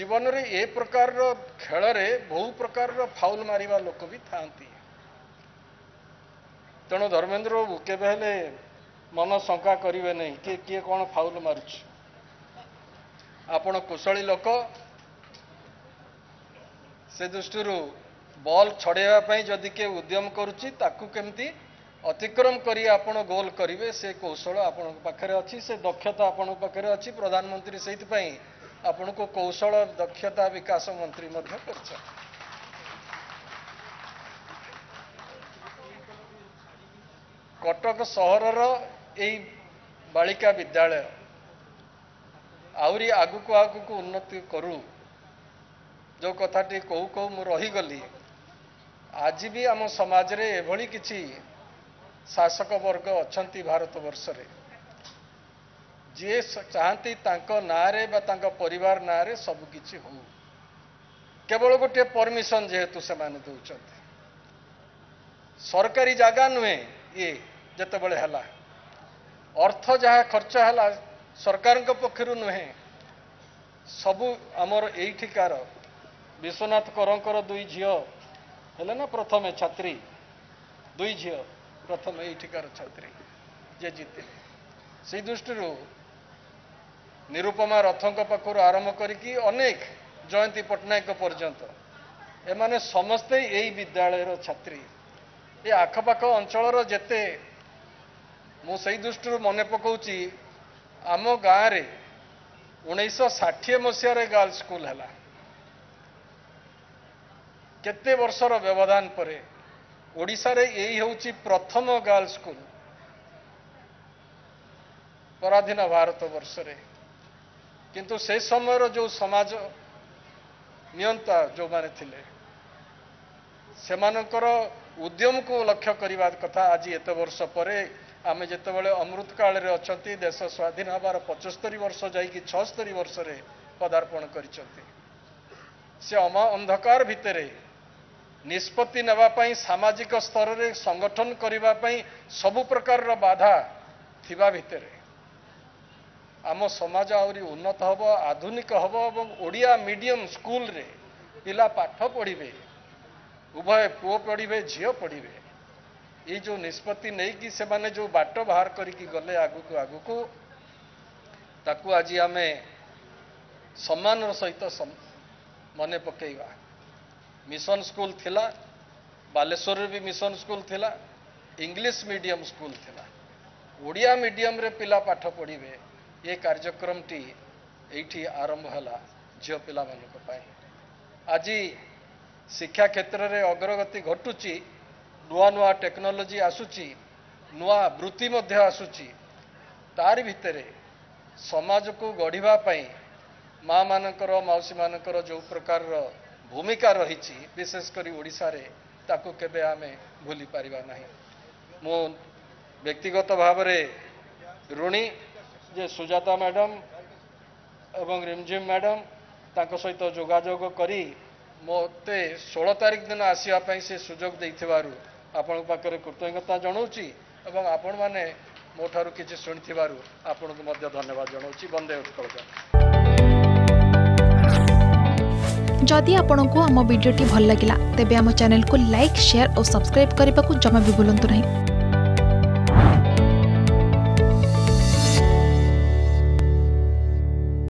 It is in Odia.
ଜୀବନରେ ଏ ପ୍ରକାରର ଖେଳରେ ବହୁ ପ୍ରକାରର ଫାଉଲ ମାରିବା ଲୋକ ବି ଥାଆନ୍ତି ତେଣୁ ଧର୍ମେନ୍ଦ୍ର ବାବୁ କେବେ ହେଲେ ମନ ଶଙ୍କା କରିବେ ନାହିଁ କିଏ କିଏ କ'ଣ ଫାଉଲ ମାରୁଛି ଆପଣ କୁଶଳୀ ଲୋକ ସେ ଦୃଷ୍ଟିରୁ ବଲ୍ ଛଡ଼େଇବା ପାଇଁ ଯଦି କିଏ ଉଦ୍ୟମ କରୁଛି ତାକୁ କେମିତି ଅତିକ୍ରମ କରି ଆପଣ ଗୋଲ୍ କରିବେ ସେ କୌଶଳ ଆପଣଙ୍କ ପାଖରେ ଅଛି ସେ ଦକ୍ଷତା ଆପଣଙ୍କ ପାଖରେ ଅଛି ପ୍ରଧାନମନ୍ତ୍ରୀ ସେଇଥିପାଇଁ ଆପଣଙ୍କୁ କୌଶଳ ଦକ୍ଷତା ବିକାଶ ମନ୍ତ୍ରୀ ମଧ୍ୟ କରିଛନ୍ତି କଟକ ସହରର ଏଇ ବାଳିକା ବିଦ୍ୟାଳୟ ଆହୁରି ଆଗକୁ ଆଗକୁ ଉନ୍ନତି କରୁ ଯେଉଁ କଥାଟି କେଉଁ କେଉଁ ମୁଁ ରହିଗଲି ଆଜି ବି ଆମ ସମାଜରେ ଏଭଳି କିଛି ଶାସକ ବର୍ଗ ଅଛନ୍ତି ଭାରତ ବର୍ଷରେ ଯିଏ ଚାହାନ୍ତି ତାଙ୍କ ନାଁରେ ବା ତାଙ୍କ ପରିବାର ନାଁରେ ସବୁକିଛି ହଉ କେବଳ ଗୋଟିଏ ପରମିସନ ଯେହେତୁ ସେମାନେ ଦେଉଛନ୍ତି ସରକାରୀ ଜାଗା ନୁହେଁ ଇଏ ଯେତେବେଳେ ହେଲା ଅର୍ଥ ଯାହା ଖର୍ଚ୍ଚ ହେଲା ସରକାରଙ୍କ ପକ୍ଷରୁ ନୁହେଁ ସବୁ ଆମର ଏଇଠିକାର ବିଶ୍ୱନାଥ କରଙ୍କର ଦୁଇ ଝିଅ ହେଲେ ନା ପ୍ରଥମେ ଛାତ୍ରୀ ଦୁଇ ଝିଅ ପ୍ରଥମେ ଏଇଠିକାର ଛାତ୍ରୀ ଯିଏ ଜିତିଲେ ସେଇ ଦୃଷ୍ଟିରୁ ନିରୁପମା ରଥଙ୍କ ପାଖରୁ ଆରମ୍ଭ କରିକି ଅନେକ ଜୟନ୍ତୀ ପଟ୍ଟନାୟକ ପର୍ଯ୍ୟନ୍ତ ଏମାନେ ସମସ୍ତେ ଏହି ବିଦ୍ୟାଳୟର ଛାତ୍ରୀ ଏ ଆଖପାଖ ଅଞ୍ଚଳର ଯେତେ ମୁଁ ସେଇ ଦୃଷ୍ଟିରୁ ମନେ ପକାଉଛି ଆମ ଗାଁରେ ଉଣେଇଶହ ଷାଠିଏ ମସିହାରେ ଗାର୍ଲସ୍ ସ୍କୁଲ ହେଲା କେତେ ବର୍ଷର ବ୍ୟବଧାନ ପରେ ଓଡ଼ିଶାରେ ଏଇ ହେଉଛି ପ୍ରଥମ ଗାର୍ଲସ୍ ସ୍କୁଲ ପରାଧୀନ ଭାରତ ବର୍ଷରେ କିନ୍ତୁ ସେ ସମୟର ଯେଉଁ ସମାଜ ନିୟନ୍ତା ଯେଉଁମାନେ ଥିଲେ ସେମାନଙ୍କର ଉଦ୍ୟମକୁ ଲକ୍ଷ୍ୟ କରିବା କଥା ଆଜି ଏତେ ବର୍ଷ ପରେ ଆମେ ଯେତେବେଳେ ଅମୃତକାଳରେ ଅଛନ୍ତି ଦେଶ ସ୍ୱାଧୀନ ହେବାର ପଚସ୍ତରୀ ବର୍ଷ ଯାଇକି ଛଅସ୍ତରୀ ବର୍ଷରେ ପଦାର୍ପଣ କରିଛନ୍ତି ସେ ଅମା ଅନ୍ଧକାର ଭିତରେ ନିଷ୍ପତ୍ତି ନେବା ପାଇଁ ସାମାଜିକ ସ୍ତରରେ ସଂଗଠନ କରିବା ପାଇଁ ସବୁ ପ୍ରକାରର ବାଧା ଥିବା ଭିତରେ ଆମ ସମାଜ ଆହୁରି ଉନ୍ନତ ହେବ ଆଧୁନିକ ହେବ ଏବଂ ଓଡ଼ିଆ ମିଡ଼ିୟମ୍ ସ୍କୁଲରେ ପିଲା ପାଠ ପଢ଼ିବେ ଉଭୟ ପୁଅ ପଢ଼ିବେ ଝିଅ ପଢ଼ିବେ ଏଇ ଯେଉଁ ନିଷ୍ପତ୍ତି ନେଇକି ସେମାନେ ଯେଉଁ ବାଟ ବାହାର କରିକି ଗଲେ ଆଗକୁ ଆଗକୁ ତାକୁ ଆଜି ଆମେ ସମ୍ମାନର ସହିତ ମନେ ପକାଇବା ମିଶନ ସ୍କୁଲ ଥିଲା ବାଲେଶ୍ୱରରେ ବି ମିଶନ ସ୍କୁଲ ଥିଲା ଇଂଲିଶ ମିଡ଼ିୟମ ସ୍କୁଲ ଥିଲା ଓଡ଼ିଆ ମିଡ଼ିୟମରେ ପିଲା ପାଠ ପଢ଼ିବେ ଏ କାର୍ଯ୍ୟକ୍ରମଟି ଏଇଠି ଆରମ୍ଭ ହେଲା ଝିଅ ପିଲାମାନଙ୍କ ପାଇଁ ଆଜି ଶିକ୍ଷା କ୍ଷେତ୍ରରେ ଅଗ୍ରଗତି ଘଟୁଛି ନୂଆ ନୂଆ ଟେକ୍ନୋଲୋଜି ଆସୁଛି ନୂଆ ବୃତ୍ତି ମଧ୍ୟ ଆସୁଛି ତାରି ଭିତରେ ସମାଜକୁ ଗଢ଼ିବା ପାଇଁ ମାଆମାନଙ୍କର ମାଉସୀମାନଙ୍କର ଯେଉଁ ପ୍ରକାରର ଭୂମିକା ରହିଛି ବିଶେଷ କରି ଓଡ଼ିଶାରେ ତାକୁ କେବେ ଆମେ ଭୁଲି ପାରିବା ନାହିଁ ମୁଁ ବ୍ୟକ୍ତିଗତ ଭାବରେ ଋଣୀ ଯେ ସୁଜାତା ମ୍ୟାଡ଼ାମ୍ ଏବଂ ରିମଝିମ୍ ମ୍ୟାଡ଼ାମ୍ ତାଙ୍କ ସହିତ ଯୋଗାଯୋଗ କରି ମୋତେ ଷୋହଳ ତାରିଖ ଦିନ ଆସିବା ପାଇଁ ସେ ସୁଯୋଗ ଦେଇଥିବାରୁ ଆପଣଙ୍କ ପାଖରେ କୃତଜ୍ଞତା ଜଣାଉଛି ଏବଂ ଆପଣମାନେ ମୋ ଠାରୁ କିଛି ଶୁଣିଥିବାରୁ ଆପଣଙ୍କୁ ମଧ୍ୟ ଧନ୍ୟବାଦ ଜଣାଉଛି ବନ୍ଦେ ଉତ୍କଳଜା ଯଦି ଆପଣଙ୍କୁ ଆମ ଭିଡ଼ିଓଟି ଭଲ ଲାଗିଲା ତେବେ ଆମ ଚ୍ୟାନେଲକୁ ଲାଇକ୍ ସେୟାର ଓ ସବସ୍କ୍ରାଇବ୍ କରିବାକୁ ଜମା ବି ଭୁଲନ୍ତୁ ନାହିଁ